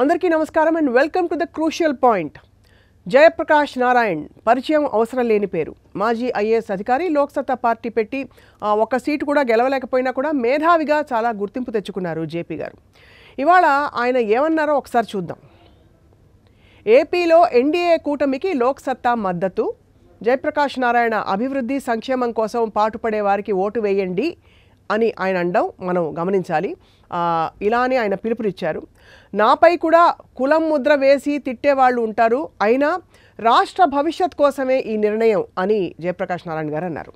అందరికీ నమస్కారం and welcome to the crucial point Jayaprakash Narayan పరిచయం అవసరం లేని పేరు మాజీ ఐఏఎస్ అధికారి లోక్సత్తా పార్టీ పెట్టి ఒక సీటు కూడా గెలవలేకపోయినా కూడా మేధావిగా చాలా గుర్తింపు తెచ్చుకున్నారు జేపీ గారు ఇవాళ ఆయన ఏమన్నారో ఒకసారి చూద్దాం ఏపీలో ఎన్డీఏ కూటమికి లోక్సత్తా మద్దతు జయప్రకాష్ నారాయణ అభివృద్ధి సంక్షేమం కోసం పాటుపడే వారికి ఓటు వేయండి అని ఆయన అండవు మనం గమనించాలి ఇలానే ఆయన పిలుపునిచ్చారు నాపై కూడా కులం ముద్ర వేసి తిట్టేవాళ్ళు ఉంటారు అయినా రాష్ట్ర భవిష్యత్ కోసమే ఈ నిర్ణయం అని జయప్రకాష్ నారాయణ గారు అన్నారు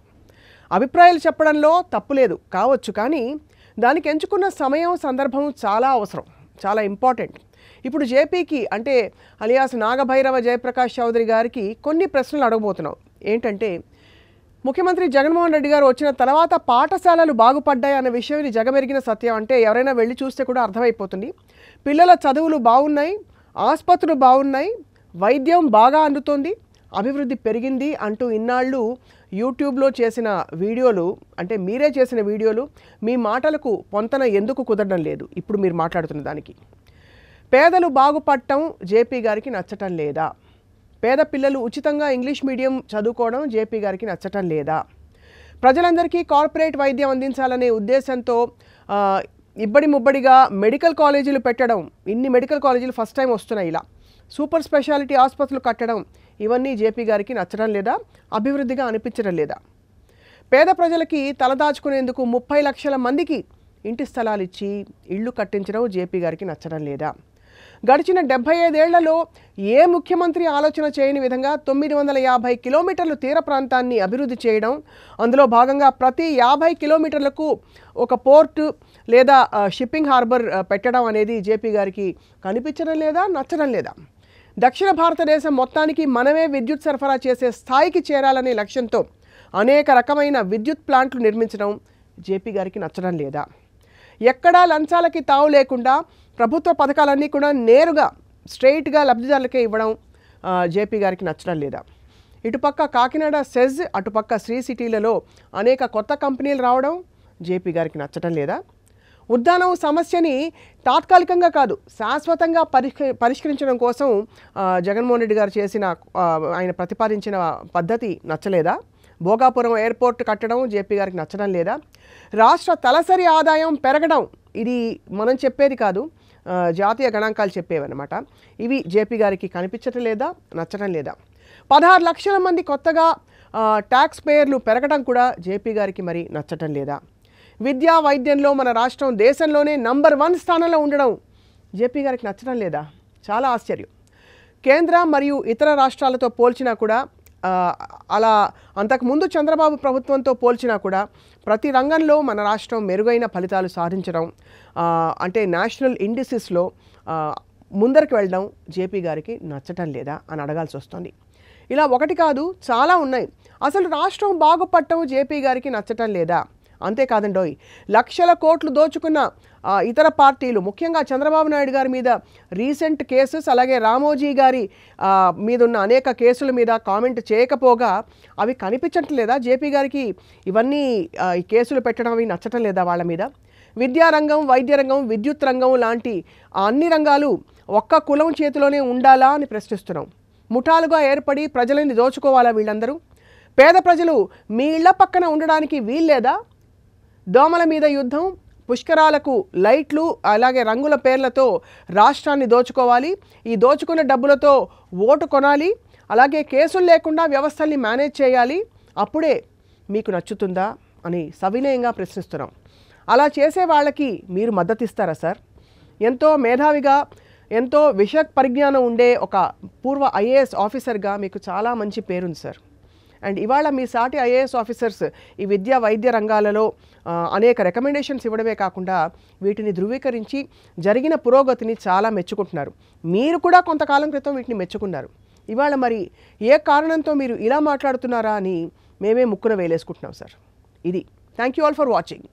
అభిప్రాయాలు చెప్పడంలో తప్పులేదు కావచ్చు కానీ దానికి ఎంచుకున్న సమయం సందర్భం చాలా అవసరం చాలా ఇంపార్టెంట్ ఇప్పుడు జేపీకి అంటే అలియాస్ నాగభైరవ జయప్రకాష్ చౌదరి గారికి కొన్ని ప్రశ్నలు అడగబోతున్నాం ఏంటంటే ముఖ్యమంత్రి జగన్మోహన్ రెడ్డి గారు వచ్చిన తర్వాత పాఠశాలలు బాగుపడ్డాయి అనే విషయం జగమెరిగిన సత్యం అంటే ఎవరైనా వెళ్ళి చూస్తే కూడా అర్థమైపోతుంది పిల్లల చదువులు బాగున్నాయి ఆసుపత్రులు బాగున్నాయి వైద్యం బాగా అందుతోంది అభివృద్ధి పెరిగింది అంటూ ఇన్నాళ్ళు యూట్యూబ్లో చేసిన వీడియోలు అంటే మీరే చేసిన వీడియోలు మీ మాటలకు పొంతన ఎందుకు కుదరడం లేదు ఇప్పుడు మీరు మాట్లాడుతున్న దానికి పేదలు బాగుపడటం జేపీ గారికి నచ్చటం లేదా పేద పిల్లలు ఉచితంగా ఇంగ్లీష్ మీడియం చదువుకోవడం జేపీ గారికి నచ్చటం లేదా ప్రజలందరికీ కార్పొరేట్ వైద్యం అందించాలనే ఉద్దేశంతో ఇబ్బడి ముబ్బడిగా మెడికల్ కాలేజీలు పెట్టడం ఇన్ని మెడికల్ కాలేజీలు ఫస్ట్ టైం వస్తున్నాయి ఇలా సూపర్ స్పెషాలిటీ ఆసుపత్రులు కట్టడం ఇవన్నీ జేపీ గారికి నచ్చడం లేదా అభివృద్ధిగా అనిపించడం లేదా పేద ప్రజలకి తలదాచుకునేందుకు ముప్పై లక్షల మందికి ఇంటి స్థలాలు ఇచ్చి ఇళ్ళు కట్టించడం జేపీ గారికి నచ్చడం లేదా గడిచిన డెబ్బై ఐదేళ్లలో ఏ ముఖ్యమంత్రి ఆలోచన చేయని విధంగా తొమ్మిది వందల యాభై కిలోమీటర్లు తీర ప్రాంతాన్ని అభివృద్ధి చేయడం అందులో భాగంగా ప్రతి యాభై కిలోమీటర్లకు ఒక పోర్టు లేదా షిప్పింగ్ హార్బర్ పెట్టడం అనేది జేపీ గారికి కనిపించడం లేదా నచ్చడం లేదా దక్షిణ భారతదేశం మొత్తానికి మనమే విద్యుత్ సరఫరా చేసే స్థాయికి చేరాలనే లక్ష్యంతో అనేక రకమైన విద్యుత్ ప్లాంట్లు నిర్మించడం జేపీ గారికి నచ్చడం లేదా ఎక్కడా లంచాలకి తావు లేకుండా ప్రభుత్వ పథకాలన్నీ కూడా నేరుగా స్ట్రైట్గా లబ్ధిదారులకే ఇవ్వడం జేపీ గారికి నచ్చడం లేదా ఇటుపక్క కాకినాడ సెజ్ అటుపక్క శ్రీ సిటీలలో అనేక కొత్త కంపెనీలు రావడం జేపీ గారికి నచ్చడం లేదా ఉద్దానం సమస్యని తాత్కాలికంగా కాదు శాశ్వతంగా పరిష్క పరిష్కరించడం కోసం జగన్మోహన్ రెడ్డి గారు చేసిన ఆయన ప్రతిపాదించిన పద్ధతి నచ్చలేదా భోగాపురం ఎయిర్పోర్ట్ కట్టడం జేపీ గారికి నచ్చడం లేదా రాష్ట్ర తలసరి ఆదాయం పెరగడం ఇది మనం చెప్పేది కాదు జాతీయ గణాంకాలు చెప్పేవన్నమాట ఇవి జేపీ గారికి కనిపించటం లేదా నచ్చడం లేదా పదహారు లక్షల మంది కొత్తగా ట్యాక్స్ పేయర్లు పెరగడం కూడా జేపీ గారికి మరి నచ్చటం లేదా విద్యా వైద్యంలో మన రాష్ట్రం దేశంలోనే నంబర్ వన్ స్థానంలో ఉండడం జేపీ గారికి నచ్చడం లేదా చాలా ఆశ్చర్యం కేంద్ర మరియు ఇతర రాష్ట్రాలతో పోల్చినా కూడా అలా అంతకుముందు చంద్రబాబు ప్రభుత్వంతో పోల్చినా కూడా ప్రతి రంగంలో మన రాష్ట్రం మెరుగైన ఫలితాలు సాధించడం అంటే నేషనల్ ఇండిసిస్లో ముందరికి వెళ్ళడం జేపీ గారికి నచ్చటం లేదా అని అడగాల్సి వస్తుంది ఇలా ఒకటి కాదు చాలా ఉన్నాయి అసలు రాష్ట్రం బాగుపడటం జేపీ గారికి నచ్చటం లేదా అంతేకాదండోయ్ లక్షల కోట్లు దోచుకున్న ఇతర పార్టీలు ముఖ్యంగా చంద్రబాబు నాయుడు గారి మీద రీసెంట్ కేసెస్ అలాగే రామోజీ గారి మీద ఉన్న అనేక కేసుల మీద కామెంట్ చేయకపోగా అవి కనిపించట్లేదా జేపీ గారికి ఇవన్నీ ఈ కేసులు పెట్టడం అవి నచ్చటం లేదా వాళ్ళ మీద విద్యారంగం వైద్య రంగం విద్యుత్ రంగం లాంటి అన్ని రంగాలు ఒక్క కులం చేతిలోనే ఉండాలా అని ప్రశ్నిస్తున్నాం ముఠాలుగా ఏర్పడి ప్రజలని దోచుకోవాలా వీళ్ళందరూ పేద ప్రజలు మీ ఇళ్ల పక్కన ఉండడానికి వీల్లేదా దోమల మీద యుద్ధం పుష్కరాలకు లైట్లు అలాగే రంగుల పేర్లతో రాష్ట్రాన్ని దోచుకోవాలి ఈ దోచుకున్న డబ్బులతో ఓటు కొనాలి అలాగే కేసులు లేకుండా వ్యవస్థల్ని మేనేజ్ చేయాలి అప్పుడే మీకు నచ్చుతుందా అని సవినయంగా ప్రశ్నిస్తున్నాం అలా చేసే వాళ్ళకి మీరు మద్దతిస్తారా సార్ ఎంతో మేధావిగా ఎంతో విషక్ పరిజ్ఞానం ఉండే ఒక పూర్వ ఐఏఎస్ ఆఫీసర్గా మీకు చాలా మంచి పేరుంది సార్ అండ్ ఇవాళ మీ సాటి ఐఏఎస్ ఆఫీసర్స్ ఈ విద్యా వైద్య రంగాలలో అనేక రికమెండేషన్స్ ఇవ్వడమే కాకుండా వీటిని ధృవీకరించి జరిగిన పురోగతిని చాలా మెచ్చుకుంటున్నారు మీరు కూడా కొంతకాలం క్రితం వీటిని మెచ్చుకున్నారు ఇవాళ మరి ఏ కారణంతో మీరు ఇలా మాట్లాడుతున్నారా అని మేమే ముక్కున వేలేసుకుంటున్నాం సార్ ఇది thank you all for watching